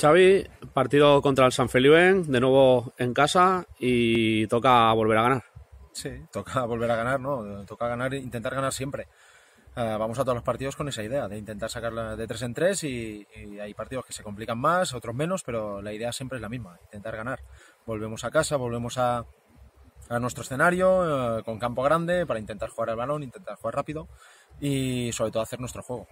Xavi, partido contra el San Felipe, de nuevo en casa y toca volver a ganar. Sí, toca volver a ganar, ¿no? Toca ganar, intentar ganar siempre. Eh, vamos a todos los partidos con esa idea, de intentar sacarla de tres en tres y, hay partidos que se complican más, otros menos, pero la idea siempre es la misma, intentar ganar. Volvemos a casa, volvemos a, nuestro escenario eh, con campo grande para intentar jugar el balón, intentar jugar rápido y sobre todo hacer nuestro juego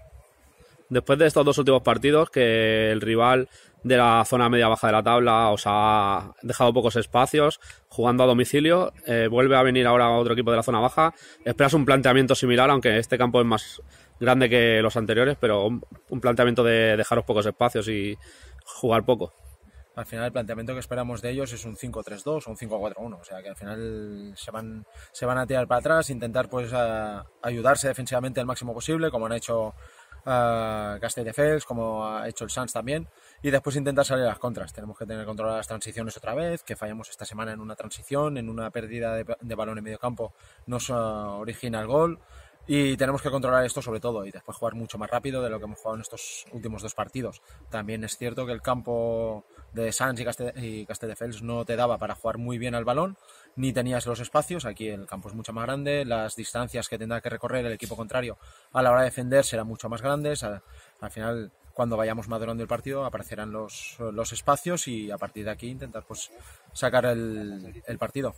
después de estos dos últimos partidos, que el rival de la zona media baja de la tabla os ha dejado pocos espacios jugando a domicilio. Eh, vuelve a venir ahora otro equipo de la zona baja. Esperas un planteamiento similar, aunque este campo es más grande que los anteriores, pero un, planteamiento de dejaros pocos espacios y jugar poco. Al final el planteamiento que esperamos de ellos es un 5-3-2 o un 5-4-1, o sea que al final se van, se van a tirar para atrás, intentar pues ayudarse defensivamente al máximo posible, como han hecho a Castelldefels, como ha hecho el Sans también, y después intentar salir a las contras. Tenemos que tener control de las transiciones otra vez, que fallamos esta semana en una transición, en una pérdida de, balón en medio campo nos origina el gol. Y tenemos que controlar esto sobre todo y después jugar mucho más rápido de lo que hemos jugado en estos últimos dos partidos. También es cierto que el campo de Sanz y, y Castelldefels no te daba para jugar muy bien al balón, ni tenías los espacios. Aquí el campo es mucho más grande, las distancias que tendrá que recorrer el equipo contrario a la hora de defender serán mucho más grandes. Al, final, cuando vayamos madurando el partido, aparecerán los, espacios y a partir de aquí intentar pues sacar el, partido.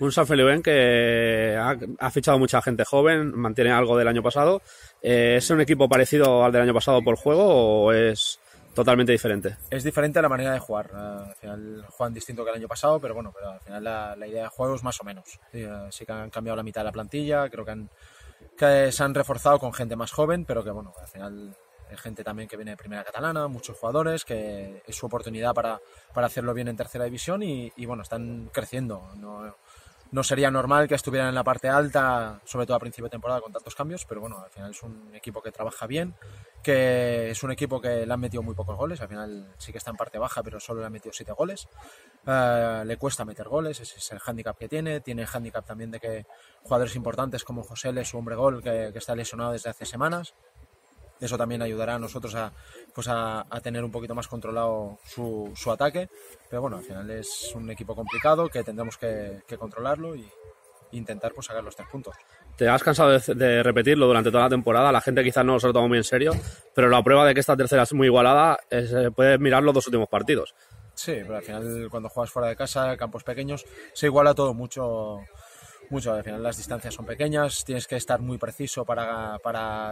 Un San Felipe que ha, fichado mucha gente joven, mantiene algo del año pasado. Eh, ¿Es un equipo parecido al del año pasado por juego o es totalmente diferente. Es diferente a la manera de jugar. Ah, al final juegan distinto que el año pasado, pero bueno, pero al final la, idea de juego es más o menos. Ah, sí, que han cambiado la mitad de la plantilla, creo que, han, que se han reforzado con gente más joven, pero que bueno, al final hay gente también que viene de primera catalana, muchos jugadores, que es su oportunidad para, hacerlo bien en tercera división y, y bueno, están creciendo. No, no sería normal que estuvieran en la parte alta, sobre todo a principio de temporada con tantos cambios, pero bueno, al final es un equipo que trabaja bien, que es un equipo que le han metido muy pocos goles, al final sí que está en parte baja, pero solo le han metido siete goles, eh, le cuesta meter goles, ese es el hándicap que tiene, tiene el hándicap también de que jugadores importantes como José Le, su hombre gol, que está lesionado desde hace semanas, eso también ayudará a nosotros a, pues tener un poquito más controlado su, ataque. Pero bueno, al final es un equipo complicado que tendremos que, controlarlo y intentar pues, sacar los tres puntos. Te has cansado de, repetirlo durante toda la temporada, la gente quizás no se lo toma muy en serio, pero la prueba de que esta tercera es muy igualada es eh, puedes mirar los dos últimos partidos. Sí, pero al final cuando juegas fuera de casa, campos pequeños, se iguala todo mucho mucho. Al final las distancias son pequeñas, tienes que estar muy preciso para,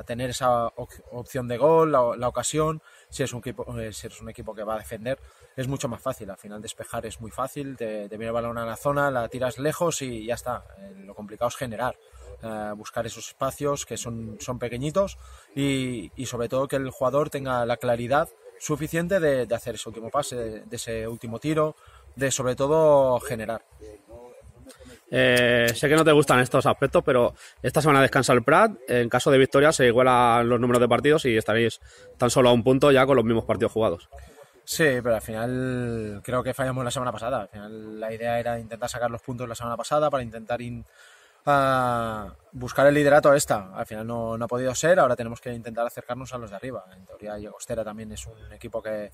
tener esa opción de gol, la, la ocasión. Si eres, un equipo, eh, si eres un equipo que va a defender, es mucho más fácil. Al final despejar es muy fácil, te, viene el balón a la zona, la tiras lejos y ya está. Eh, lo complicado es generar. Eh, buscar esos espacios que son, son pequeñitos y, sobre todo que el jugador tenga la claridad suficiente de, hacer ese último pase, de ese último tiro, de sobre todo generar. Eh, sé que no te gustan estos aspectos, pero esta semana descansa el Prat. En caso de victoria se igualan los números de partidos y estaréis tan solo a un punto ya con los mismos partidos jugados. Sí, pero al final creo que fallamos la semana pasada. Al final la idea era intentar sacar los puntos la semana pasada para intentar ah, buscar el liderato esta. Al final no, ha podido ser, ahora tenemos que intentar acercarnos a los de arriba. En teoría, yagostera también es un equipo que,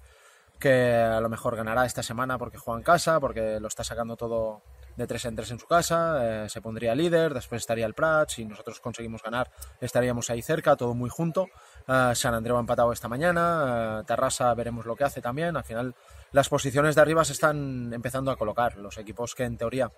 que a lo mejor ganará esta semana porque juega en casa, porque lo está sacando todo de tres en tres en su casa, eh, se pondría líder, después estaría el Prat, si nosotros conseguimos ganar estaríamos ahí cerca, todo muy junto. Eh, San Andreu ha empatado esta mañana, eh, Terrasa veremos lo que hace también, al final las posiciones de arriba se están empezando a colocar, los equipos que en teoría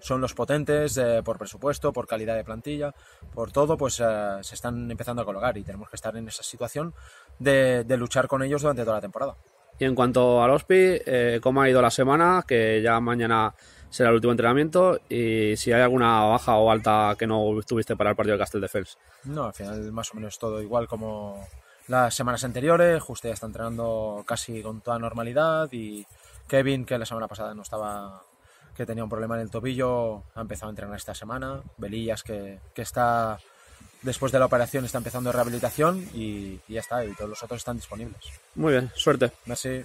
son los potentes por presupuesto, por calidad de plantilla, por todo, pues se están empezando a colocar y tenemos que estar en esa situación de, luchar con ellos durante toda la temporada. Y en cuanto al OSPI, eh, ¿cómo ha ido la semana? Que ya mañana será el último entrenamiento y si hay alguna baja o alta que no estuviste para el partido de Castelldefels. No, al final más o menos todo igual como las semanas anteriores, Juste ya está entrenando casi con toda normalidad y Kevin, que la semana pasada no estaba, que tenía un problema en el tobillo, ha empezado a entrenar esta semana, Belillas que, está después de la operación está empezando rehabilitación y, ya está, y todos los otros están disponibles. Muy bien, suerte. así